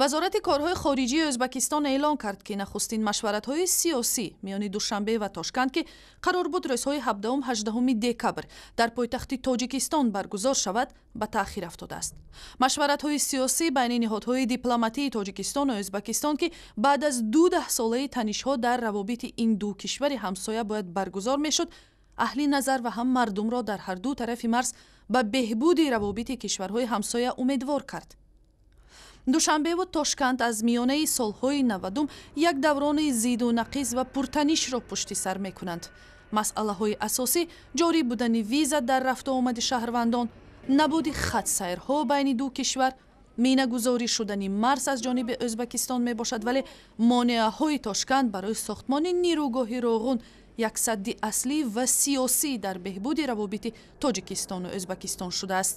وزارت کارهای خارجی ازبکستان اعلان کرد که نخستین مشورت های سیاسی میان دوشنبه و تاشکند که قرار بود رس های 17 18 دکبر در پایتخت تاجیکستان برگزار شود به تاخیر افتاده است مشورت های سیاسی بین نهادهای دیپلماتیک تاجیکستان و ازبکستان که بعد از دو ده ساله تنش ها در روابط این دو کشور همسایه باید برگزار میشد اهلی نظر و هم مردم را در هر دو طرف مرز به بهبود روابط کشورهای همسایه امیدوار کرد душанбеву тошканд аз миёнаи солҳои навдум як даврони зидду нақис ва пуртанишро пушти сар мекунанд масъалаҳои асосӣ ҷорӣ будани виза дар рафтуомади шаҳрвандон набуди хатсайрҳо байни ду кишвар минагузорӣ шудани марс аз ҷониби ӯзбакистон мебошад вале монеаҳои тошканд барои сохтмони нирӯгоҳи роғун як садди аслӣ ва сиёсӣ дар беҳбуди равобити тоҷикистону ӯзбакистон шудааст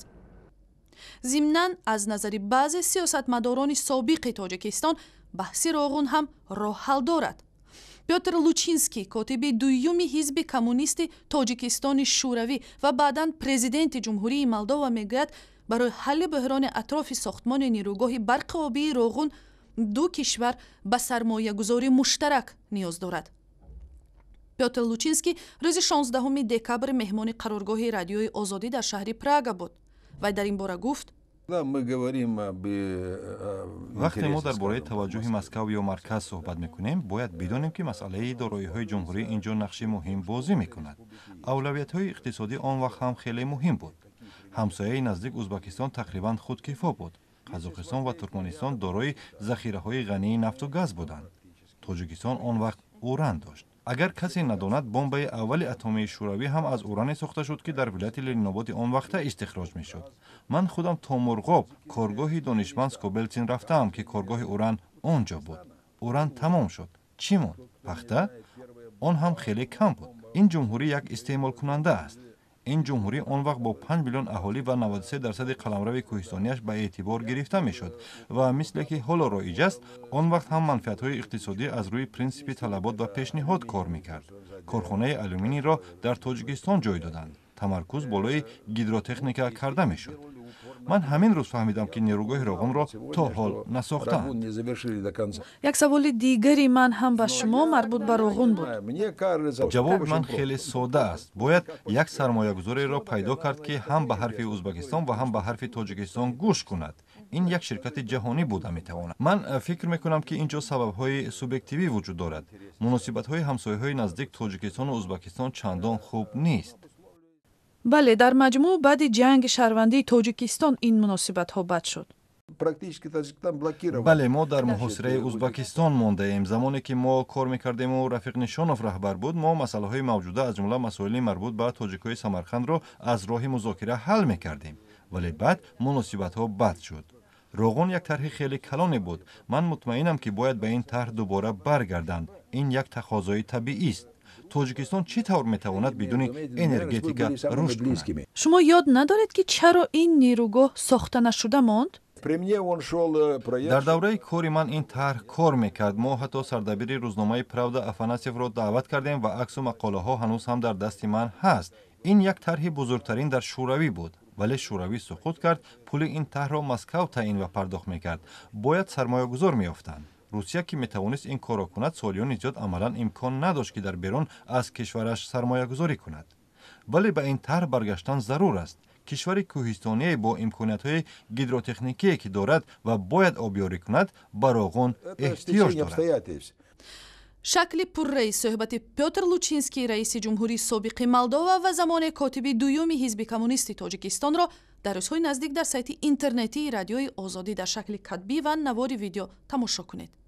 зимнан аз назари баъзе сиёсатмадорони собиқи тоҷикистон баҳси роғун ҳам роҳҳал дорад пётр лучинский котиби дуюми ҳизби коммунисти тоҷикистони шӯравӣ ва баъдан президенти ҷумҳурии молдова мегӯяд барои ҳалли буҳрони атрофи сохтмони нирӯгоҳи барқи обии роғун ду кишвар ба сармоягузори муштарак ниёз дорад пётр лучинский рӯзи 16 декабр меҳмони қароргоҳи радиои озодӣ дар шаҳри прага буд و در این باره گفت وقتی ما در برای توجه مسکو و مرکز صحبت میکنیم باید بدانیم که مسئله دارایی های جمهوری اینجا نقشی مهم بازی میکند اولویت های اقتصادی آن وقت هم خیلی مهم بود همسایه نزدیک ازبکستان تقریبا خود کفا بود قزاقستان و ترکمنستان دارای ذخیره های غنی نفت و گاز بودند تاجیکستان آن وقت اوران داشت اگر کسی نداند بمب اول اتمی شوروی هم از اوران ساخته شد که در ولایت لنینآباد آن وقته استخراج میشد من خودم تا مرغاب کارگاه دانشمن سکوبلتین رفتم که کارگاه اوران آنجا بود اوران تمام شد چی مون پخته آن هم خیلی کم بود این جمهوری یک استعمال کننده است این جمهوری اون وقت با 5 میلیون اهالی و 93 درصد قلمرو کوهستانیش به اعتبار گرفته میشد و مثل که حالا رایج است آن وقت هم منفعت های اقتصادی از روی پرینسیپ طلبات و پیشنهاد کار میکرد کارخانه الومینی را در تاجیکستان جای دادند تمرکز بالای گیدروتکنیکا کرده می شود. من همین روز فهمیدم که نیروگاه روغن را تا حال نساختند. یک سوال دیگری من هم به شما مربوط به روغن بود. جواب من خیلی ساده است. باید یک سرمایه گذاری را پیدا کرد که هم به حرف اوزبکستان و هم به حرف تاجکستان گوش کند. این یک شرکت جهانی بوده می تواند. من فکر می کنم که اینجا سبب های سوبکتیوی وجود دارد. مناسبت های همسایه های نزدیک تاجکستان و اوزبکستان چندان خوب نیست. بله در مجموع بعد جنگ شهروندی تاجیکستان این مناسبت ها بد شد بله ما در محاصره ازبکستان مانده ایم زمانی که ما کار میکردیم و رفیق نشانوف رهبر بود ما مسئله های موجوده از جمله مسائل مربوط به تاجیک های سمرخند را از راه مذاکره حل میکردیم ولی بعد مناسبت ها بد شد روغون یک طرح خیلی کلانی بود من مطمئنم که باید به این طرح دوباره برگردند این یک تقاضای طبیعی است توجکستان چطور میتواند بدون انرژتیکا رشد کنند؟ شما یاد ندارید که چرا این نیروگاه ساخته نشوده ماند در دوره کوری من این طرح کار میکرد ما حتی سردبیر روزنامه پراودا افانسیف را دعوت کردیم و عکس و مقاله ها هنوز هم در دست من هست این یک طرح بزرگترین در شوروی بود ولی شوروی سقوط کرد پول این طرح را مسکو تعیین و پرداخت میکرد باید سرمایه گذار میافتند русия ки метавонист ин корро кунад солиёни зиёд амалан имкон надошт ки дар берун аз кишвараш сармоягузорӣ кунад вале ба ин тарҳ баргаштан зарур аст кишвари кӯҳистонияе бо имкониятҳои гидротехникие ки дорад ва бояд обёрӣ кунад ба роғон эҳтиёҷ дорад шакли пурраи сӯҳбати петр лучинский раиси ҷумҳурии собиқи молдова ва замоне котиби дуюми ҳизби коммунисти тоҷикистонро дар рӯзҳои наздик дар сайти интернетии радиои озодӣ дар шакли катбӣ ва навори видео тамошо кунед